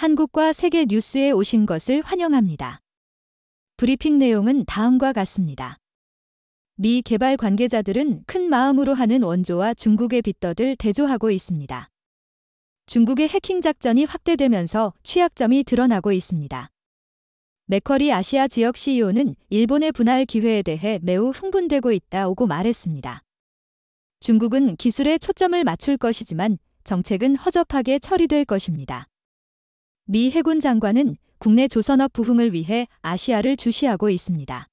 한국과 세계 뉴스에 오신 것을 환영합니다. 브리핑 내용은 다음과 같습니다. 미 개발 관계자들은 큰 마음으로 하는 원조와 중국의 빚더들 대조하고 있습니다. 중국의 해킹 작전이 확대되면서 취약점이 드러나고 있습니다. 맥커리 아시아 지역 CEO는 일본의 분할 기회에 대해 매우 흥분되고 있다고 말했습니다. 중국은 기술에 초점을 맞출 것이지만 정책은 허접하게 처리될 것입니다. 미 해군 장관은 국내 조선업 부흥을 위해 아시아를 주시하고 있습니다.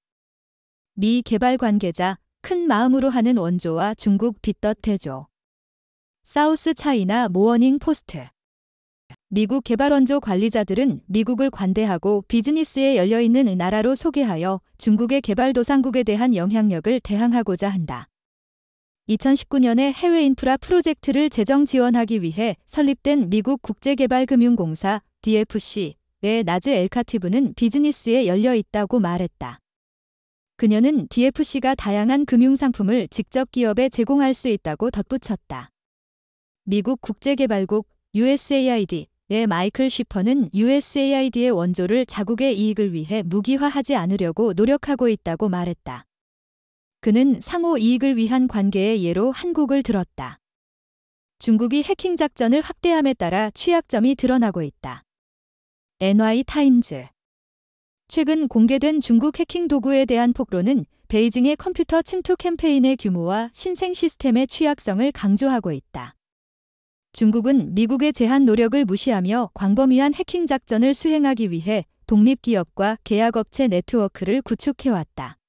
미 개발 관계자 큰 마음으로 하는 원조와 중국 빚덧 대조. 사우스 차이나 모어닝 포스트. 미국 개발원조 관리자들은 미국을 관대하고 비즈니스에 열려있는 나라로 소개하여 중국의 개발도상국에 대한 영향력을 대항하고자 한다. 2019년에 해외 인프라 프로젝트를 재정 지원하기 위해 설립된 미국 국제개발금융공사 DFC의 나즈 엘카티브는 비즈니스에 열려 있다고 말했다. 그녀는 DFC가 다양한 금융상품을 직접 기업에 제공할 수 있다고 덧붙였다. 미국 국제개발국 USAID의 마이클 시퍼는 USAID의 원조를 자국의 이익을 위해 무기화하지 않으려고 노력하고 있다고 말했다. 그는 상호 이익을 위한 관계의 예로 한국을 들었다. 중국이 해킹 작전을 확대함에 따라 취약점이 드러나고 있다. NY타임즈 최근 공개된 중국 해킹 도구에 대한 폭로는 베이징의 컴퓨터 침투 캠페인의 규모와 신생 시스템의 취약성을 강조하고 있다. 중국은 미국의 제한 노력을 무시하며 광범위한 해킹 작전을 수행하기 위해 독립기업과 계약업체 네트워크를 구축해왔다.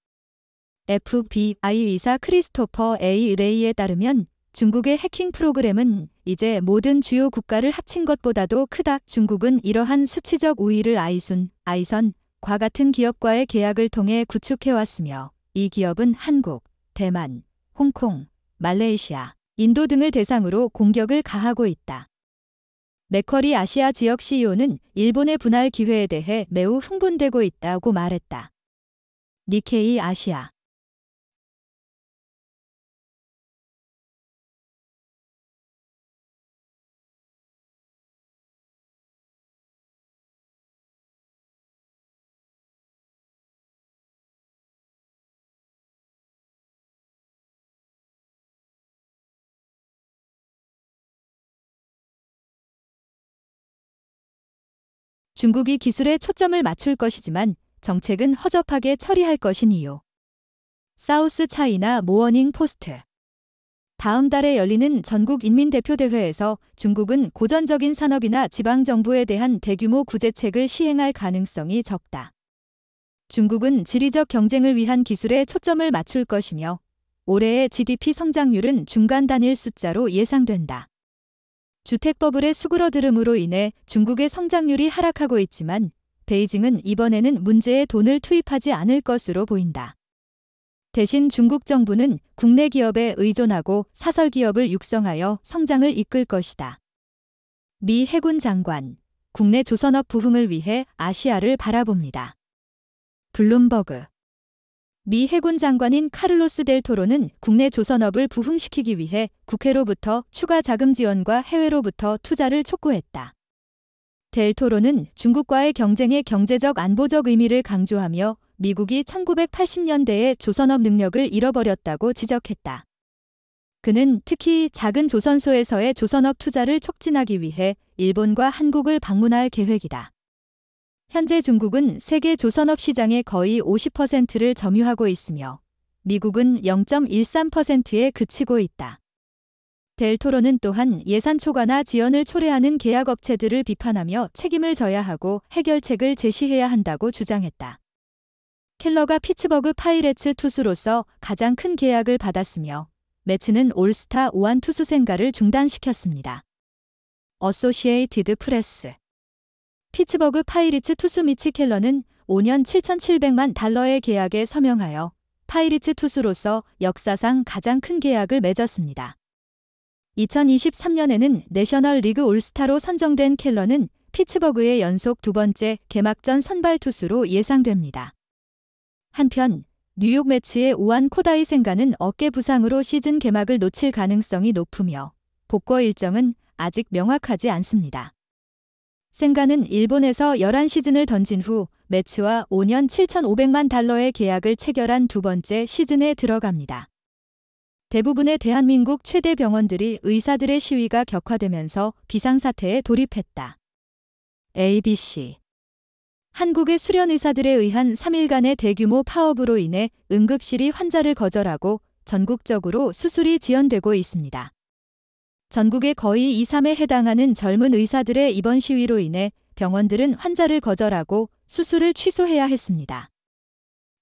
FBI 의사 크리스토퍼 A. 레이에 따르면 중국의 해킹 프로그램은 이제 모든 주요 국가를 합친 것보다도 크다. 중국은 이러한 수치적 우위를 아이순, 아이선, 과 같은 기업과의 계약을 통해 구축해왔으며 이 기업은 한국, 대만, 홍콩, 말레이시아, 인도 등을 대상으로 공격을 가하고 있다. 맥커리 아시아 지역 CEO는 일본의 분할 기회에 대해 매우 흥분되고 있다고 말했다. 니케이 아시아 중국이 기술에 초점을 맞출 것이지만 정책은 허접하게 처리할 것이니요. 사우스 차이나 모어닝 포스트 다음 달에 열리는 전국 인민대표대회에서 중국은 고전적인 산업이나 지방정부에 대한 대규모 구제책을 시행할 가능성이 적다. 중국은 지리적 경쟁을 위한 기술에 초점을 맞출 것이며 올해의 GDP 성장률은 중간 단일 숫자로 예상된다. 주택버블의 수그러들음으로 인해 중국의 성장률이 하락하고 있지만 베이징은 이번에는 문제에 돈을 투입하지 않을 것으로 보인다. 대신 중국 정부는 국내 기업에 의존하고 사설 기업을 육성하여 성장을 이끌 것이다. 미 해군 장관, 국내 조선업 부흥을 위해 아시아를 바라봅니다. 블룸버그 미 해군 장관인 카를로스 델 토로는 국내 조선업을 부흥시키기 위해 국회로부터 추가 자금 지원과 해외로부터 투자를 촉구했다. 델 토로는 중국과의 경쟁의 경제적 안보적 의미를 강조하며 미국이 1980년대에 조선업 능력을 잃어버렸다고 지적했다. 그는 특히 작은 조선소에서의 조선업 투자를 촉진하기 위해 일본과 한국을 방문할 계획이다. 현재 중국은 세계 조선업 시장의 거의 50%를 점유하고 있으며 미국은 0.13%에 그치고 있다. 델토로는 또한 예산 초과나 지연을 초래하는 계약업체들을 비판하며 책임을 져야 하고 해결책을 제시해야 한다고 주장했다. 켈러가 피츠버그 파이레츠 투수로서 가장 큰 계약을 받았으며 매츠는 올스타 우한 투수 생가를 중단시켰습니다. 어소시에이티드 프레스 피츠버그 파이리츠 투수 미치 켈러는 5년 7,700만 달러의 계약에 서명하여 파이리츠 투수로서 역사상 가장 큰 계약을 맺었습니다. 2023년에는 내셔널 리그 올스타로 선정된 켈러는 피츠버그의 연속 두 번째 개막전 선발 투수로 예상됩니다. 한편 뉴욕 매치의 우한 코다이 생가는 어깨 부상으로 시즌 개막을 놓칠 가능성이 높으며 복고 일정은 아직 명확하지 않습니다. 생가는 일본에서 11시즌을 던진 후 매츠와 5년 7,500만 달러의 계약을 체결한 두 번째 시즌에 들어갑니다. 대부분의 대한민국 최대 병원들이 의사들의 시위가 격화되면서 비상사태에 돌입했다. ABC 한국의 수련 의사들에 의한 3일간의 대규모 파업으로 인해 응급실이 환자를 거절하고 전국적으로 수술이 지연되고 있습니다. 전국의 거의 2, 3에 해당하는 젊은 의사들의 입원 시위로 인해 병원들은 환자를 거절하고 수술을 취소해야 했습니다.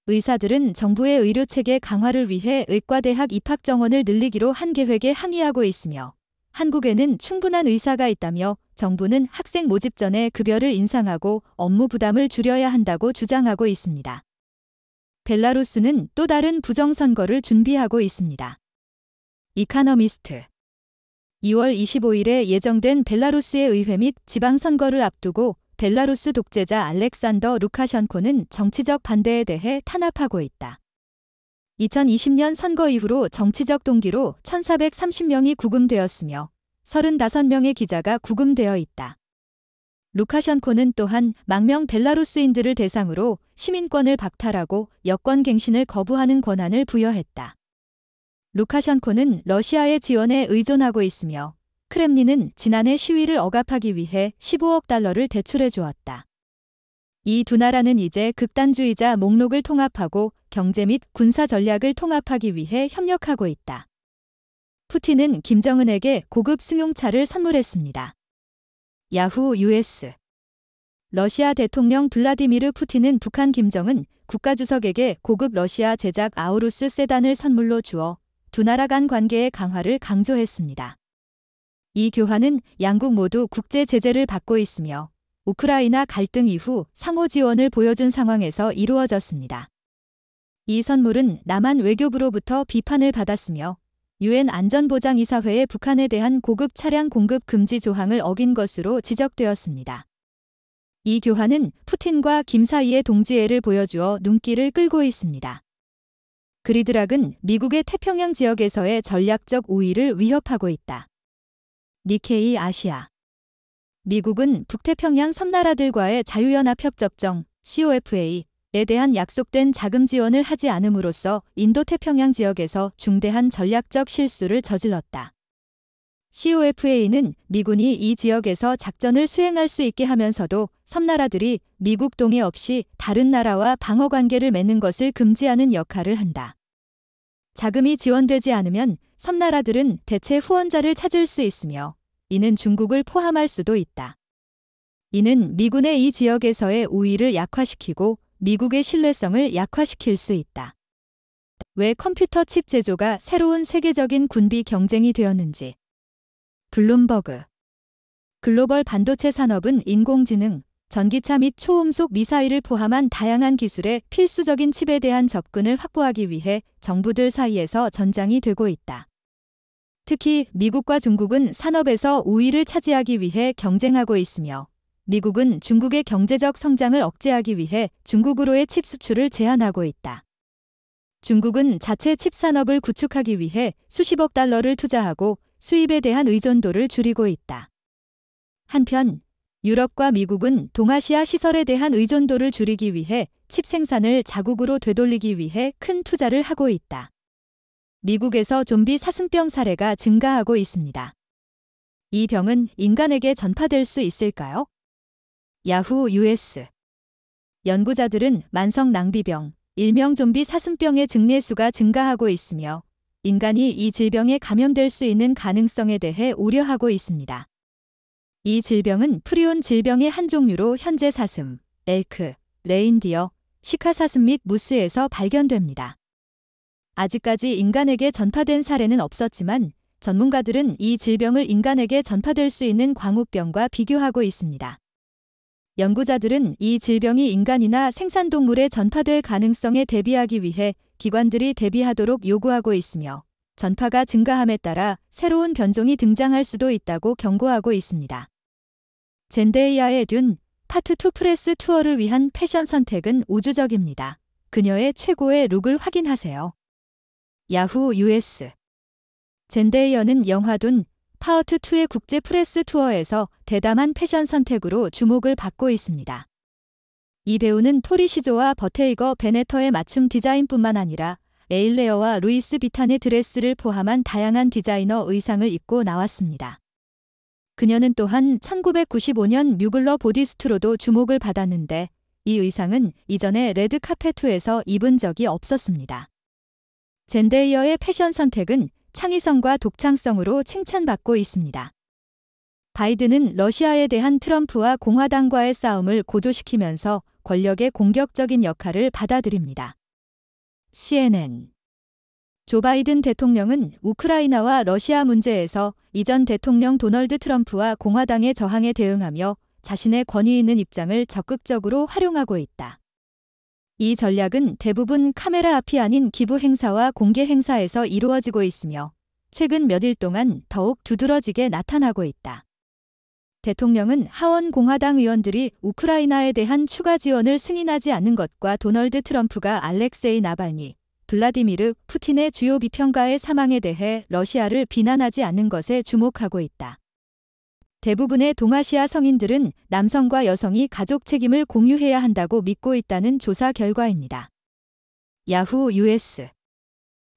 의사들은 정부의 의료체계 강화를 위해 의과대학 입학 정원을 늘리기로 한 계획에 항의하고 있으며 한국에는 충분한 의사가 있다며 정부는 학생 모집 전에 급여를 인상하고 업무 부담을 줄여야 한다고 주장하고 있습니다. 벨라루스는 또 다른 부정선거를 준비하고 있습니다. 이카노미스트 2월 25일에 예정된 벨라루스의 의회 및 지방선거를 앞두고 벨라루스 독재자 알렉산더 루카션코는 정치적 반대에 대해 탄압하고 있다. 2020년 선거 이후로 정치적 동기로 1,430명이 구금되었으며 35명의 기자가 구금되어 있다. 루카션코는 또한 망명 벨라루스인들을 대상으로 시민권을 박탈하고 여권 갱신을 거부하는 권한을 부여했다. 루카션코는 러시아의 지원에 의존하고 있으며 크렘린은 지난해 시위를 억압하기 위해 15억 달러를 대출해 주었다. 이 두 나라는 이제 극단주의자 목록을 통합하고 경제 및 군사 전략을 통합하기 위해 협력하고 있다. 푸틴은 김정은에게 고급 승용차를 선물했습니다. 야후 US 러시아 대통령 블라디미르 푸틴은 북한 김정은 국가주석에게 고급 러시아 제작 아우루스 세단을 선물로 주어 두 나라 간 관계의 강화를 강조했습니다. 이 교환은 양국 모두 국제 제재를 받고 있으며 우크라이나 갈등 이후 상호 지원을 보여준 상황에서 이루어졌습니다. 이 선물은 남한 외교부로부터 비판을 받았으며 유엔 안전보장이사회의 북한에 대한 고급 차량 공급 금지 조항을 어긴 것으로 지적되었습니다. 이 교환은 푸틴과 김 사이의 동지애를 보여주어 눈길을 끌고 있습니다. 그리드락은 미국의 태평양 지역에서의 전략적 우위를 위협하고 있다. 니케이 아시아 미국은 북태평양 섬나라들과의 자유연합협정정 COFA에 대한 약속된 자금 지원을 하지 않음으로써 인도태평양 지역에서 중대한 전략적 실수를 저질렀다. COFA는 미군이 이 지역에서 작전을 수행할 수 있게 하면서도 섬나라들이 미국 동해 없이 다른 나라와 방어 관계를 맺는 것을 금지하는 역할을 한다. 자금이 지원되지 않으면 섬나라들은 대체 후원자를 찾을 수 있으며 이는 중국을 포함할 수도 있다. 이는 미군의 이 지역에서의 우위를 약화시키고 미국의 신뢰성을 약화시킬 수 있다. 왜 컴퓨터 칩 제조가 새로운 세계적인 군비 경쟁이 되었는지. 블룸버그. 글로벌 반도체 산업은 인공지능, 전기차 및 초음속 미사일을 포함한 다양한 기술의 필수적인 칩에 대한 접근을 확보하기 위해 정부들 사이에서 전장이 되고 있다. 특히 미국과 중국은 산업에서 우위를 차지하기 위해 경쟁하고 있으며 미국은 중국의 경제적 성장을 억제하기 위해 중국으로의 칩 수출을 제한하고 있다. 중국은 자체 칩 산업을 구축하기 위해 수십억 달러를 투자하고 수입에 대한 의존도를 줄이고 있다. 한편 유럽과 미국은 동아시아 시설에 대한 의존도를 줄이기 위해 칩 생산을 자국으로 되돌리기 위해 큰 투자를 하고 있다. 미국에서 좀비 사슴병 사례가 증가하고 있습니다. 이 병은 인간에게 전파될 수 있을까요? 야후 US 연구자들은 만성 낭비병, 일명 좀비 사슴병의 증례수가 증가하고 있으며 인간이 이 질병에 감염될 수 있는 가능성에 대해 우려하고 있습니다. 이 질병은 프리온 질병의 한 종류로 현재 사슴, 엘크, 레인디어, 시카 사슴 및 무스에서 발견됩니다. 아직까지 인간에게 전파된 사례는 없었지만 전문가들은 이 질병을 인간에게 전파될 수 있는 광우병과 비교하고 있습니다. 연구자들은 이 질병이 인간이나 생산동물에 전파될 가능성에 대비하기 위해 기관들이 대비하도록 요구하고 있으며 전파가 증가함에 따라 새로운 변종이 등장할 수도 있다고 경고하고 있습니다. 젠데이아의 듄 파트 2 프레스 투어를 위한 패션 선택은 우주적입니다. 그녀의 최고의 룩을 확인하세요. 야후 US 젠데이어는 영화 둔 파워트 2의 국제 프레스 투어에서 대담한 패션 선택으로 주목을 받고 있습니다. 이 배우는 토리시조와 버테이거 베네터의 맞춤 디자인뿐만 아니라 에일레어와 루이스 비탄의 드레스를 포함한 다양한 디자이너 의상을 입고 나왔습니다. 그녀는 또한 1995년 뮤글러 보디스트로도 주목을 받았는데 이 의상은 이전에 레드 카페투에서 입은 적이 없었습니다. 젠데이어의 패션 선택은 창의성과 독창성으로 칭찬받고 있습니다. 바이든은 러시아에 대한 트럼프와 공화당과의 싸움을 고조시키면서 권력의 공격적인 역할을 받아들입니다. CNN 조 바이든 대통령은 우크라이나와 러시아 문제에서 이전 대통령 도널드 트럼프와 공화당의 저항에 대응하며 자신의 권위 있는 입장을 적극적으로 활용하고 있다. 이 전략은 대부분 카메라 앞이 아닌 기부 행사와 공개 행사에서 이루어지고 있으며 최근 몇 일 동안 더욱 두드러지게 나타나고 있다. 대통령은 하원 공화당 의원들이 우크라이나에 대한 추가 지원을 승인하지 않는 것과 도널드 트럼프가 알렉세이 나발니, 블라디미르 푸틴의 주요 비평가의 사망에 대해 러시아를 비난하지 않는 것에 주목하고 있다. 대부분의 동아시아 성인들은 남성과 여성이 가족 책임을 공유해야 한다고 믿고 있다는 조사 결과입니다. 야후 US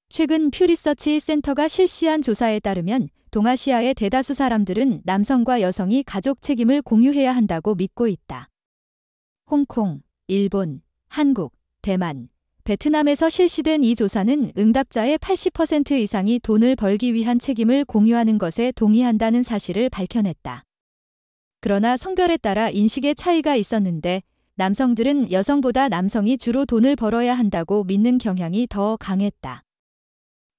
최근 퓨리서치 센터가 실시한 조사에 따르면 동아시아의 대다수 사람들은 남성과 여성이 가족 책임을 공유해야 한다고 믿고 있다. 홍콩, 일본, 한국, 대만, 베트남에서 실시된 이 조사는 응답자의 80% 이상이 돈을 벌기 위한 책임을 공유하는 것에 동의한다는 사실을 밝혀냈다. 그러나 성별에 따라 인식의 차이가 있었는데 남성들은 여성보다 남성이 주로 돈을 벌어야 한다고 믿는 경향이 더 강했다.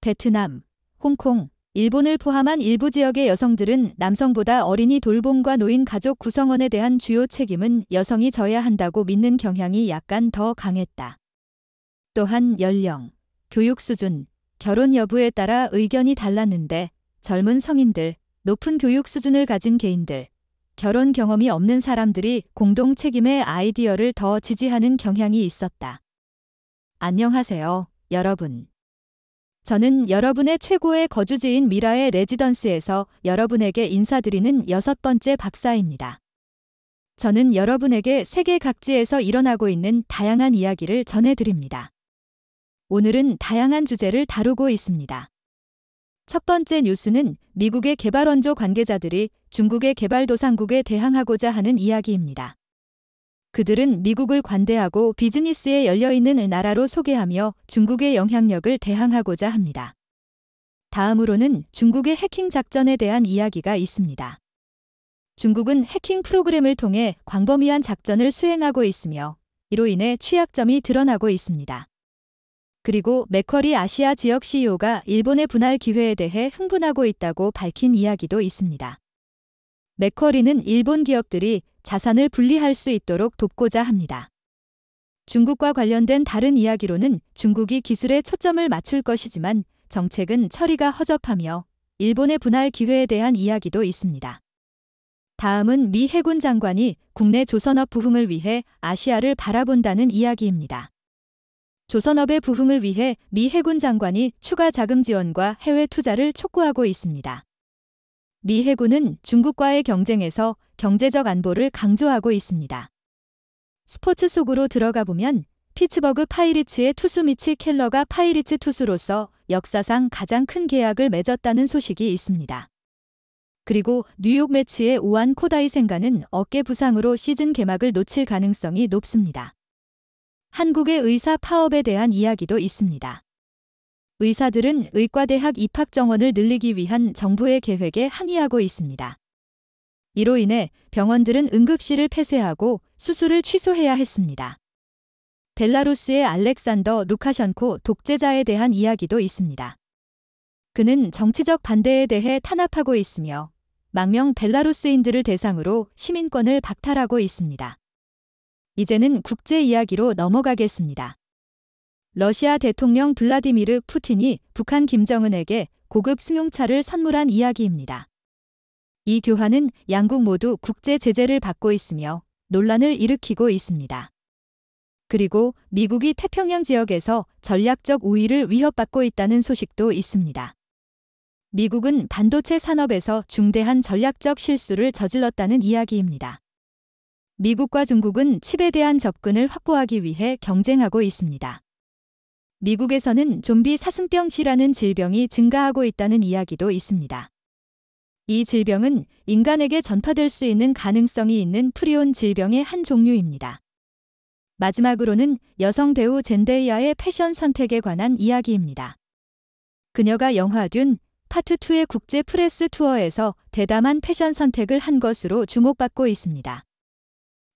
베트남, 홍콩, 일본을 포함한 일부 지역의 여성들은 남성보다 어린이 돌봄과 노인 가족 구성원에 대한 주요 책임은 여성이 져야 한다고 믿는 경향이 약간 더 강했다. 또한 연령, 교육 수준, 결혼 여부에 따라 의견이 달랐는데 젊은 성인들, 높은 교육 수준을 가진 개인들, 결혼 경험이 없는 사람들이 공동 책임의 아이디어를 더 지지하는 경향이 있었다. 안녕하세요, 여러분. 저는 여러분의 최고의 거주지인 미라의 레지던스에서 여러분에게 인사드리는 여섯 번째 박사입니다. 저는 여러분에게 세계 각지에서 일어나고 있는 다양한 이야기를 전해드립니다. 오늘은 다양한 주제를 다루고 있습니다. 첫 번째 뉴스는 미국의 개발원조 관계자들이 중국의 개발도상국에 대항하고자 하는 이야기입니다. 그들은 미국을 관대하고 비즈니스에 열려있는 나라로 소개하며 중국의 영향력을 대항하고자 합니다. 다음으로는 중국의 해킹 작전에 대한 이야기가 있습니다. 중국은 해킹 프로그램을 통해 광범위한 작전을 수행하고 있으며 이로 인해 취약점이 드러나고 있습니다. 그리고 맥커리 아시아 지역 CEO가 일본의 분할 기회에 대해 흥분하고 있다고 밝힌 이야기도 있습니다. 맥커리는 일본 기업들이 자산을 분리할 수 있도록 돕고자 합니다. 중국과 관련된 다른 이야기로는 중국이 기술에 초점을 맞출 것이지만 정책은 처리가 허접하며 일본의 분할 기회에 대한 이야기도 있습니다. 다음은 미 해군 장관이 국내 조선업 부흥을 위해 아시아를 바라본다는 이야기입니다. 조선업의 부흥을 위해 미 해군 장관이 추가 자금 지원과 해외 투자를 촉구하고 있습니다. 미 해군은 중국과의 경쟁에서 경제적 안보를 강조하고 있습니다. 스포츠 속으로 들어가 보면 피츠버그 파이리츠의 투수 미치 켈러가 파이리츠 투수로서 역사상 가장 큰 계약을 맺었다는 소식이 있습니다. 그리고 뉴욕 매치의 우한 코다이 생가는 어깨 부상으로 시즌 개막을 놓칠 가능성이 높습니다. 한국의 의사 파업에 대한 이야기도 있습니다. 의사들은 의과대학 입학 정원을 늘리기 위한 정부의 계획에 항의하고 있습니다. 이로 인해 병원들은 응급실을 폐쇄하고 수술을 취소해야 했습니다. 벨라루스의 알렉산더 루카션코 독재자에 대한 이야기도 있습니다. 그는 정치적 반대에 대해 탄압하고 있으며 망명 벨라루스인들을 대상으로 시민권을 박탈하고 있습니다. 이제는 국제 이야기로 넘어가겠습니다. 러시아 대통령 블라디미르 푸틴이 북한 김정은에게 고급 승용차를 선물한 이야기입니다. 이 교환은 양국 모두 국제 제재를 받고 있으며 논란을 일으키고 있습니다. 그리고 미국이 태평양 지역에서 전략적 우위를 위협받고 있다는 소식도 있습니다. 미국은 반도체 산업에서 중대한 전략적 실수를 저질렀다는 이야기입니다. 미국과 중국은 칩에 대한 접근을 확보하기 위해 경쟁하고 있습니다. 미국에서는 좀비 사슴병 시라는 질병이 증가하고 있다는 이야기도 있습니다. 이 질병은 인간에게 전파될 수 있는 가능성이 있는 프리온 질병의 한 종류입니다. 마지막으로는 여성 배우 젠데이아의 패션 선택에 관한 이야기입니다. 그녀가 영화 듄 파트 2의 국제 프레스 투어에서 대담한 패션 선택을 한 것으로 주목받고 있습니다.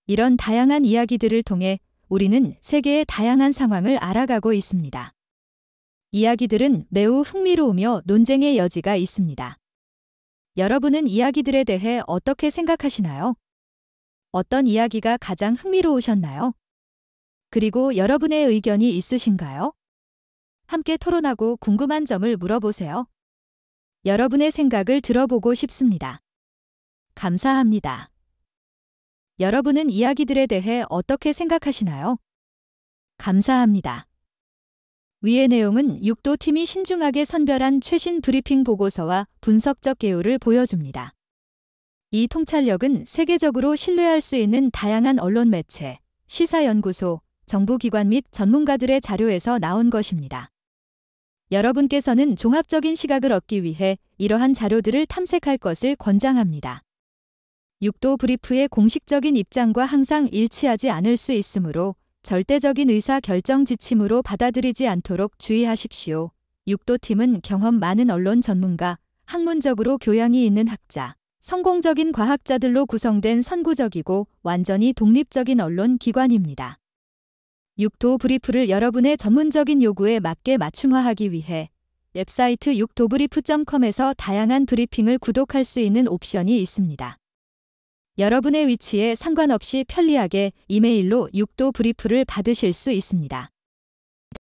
이런 다양한 이야기들을 통해 우리는 세계의 다양한 상황을 알아가고 있습니다. 이야기들은 매우 흥미로우며 논쟁의 여지가 있습니다. 여러분은 이야기들에 대해 어떻게 생각하시나요? 어떤 이야기가 가장 흥미로우셨나요? 그리고 여러분의 의견이 있으신가요? 함께 토론하고 궁금한 점을 물어보세요. 여러분의 생각을 들어보고 싶습니다. 감사합니다. 여러분은 이야기들에 대해 어떻게 생각하시나요? 감사합니다. 위의 내용은 6도 팀이 신중하게 선별한 최신 브리핑 보고서와 분석적 개요를 보여줍니다. 이 통찰력은 세계적으로 신뢰할 수 있는 다양한 언론 매체, 시사연구소, 정부기관 및 전문가들의 자료에서 나온 것입니다. 여러분께서는 종합적인 시각을 얻기 위해 이러한 자료들을 탐색할 것을 권장합니다. 6도 브리프의 공식적인 입장과 항상 일치하지 않을 수 있으므로 절대적인 의사 결정 지침으로 받아들이지 않도록 주의하십시오. 6도 팀은 경험 많은 언론 전문가, 학문적으로 교양이 있는 학자, 성공적인 과학자들로 구성된 선구적이고 완전히 독립적인 언론 기관입니다. 6도 브리프를 여러분의 전문적인 요구에 맞게 맞춤화하기 위해 웹사이트 6도브리프.com에서 다양한 브리핑을 구독할 수 있는 옵션이 있습니다. 여러분의 위치에 상관없이 편리하게 이메일로 6도 브리프를 받으실 수 있습니다.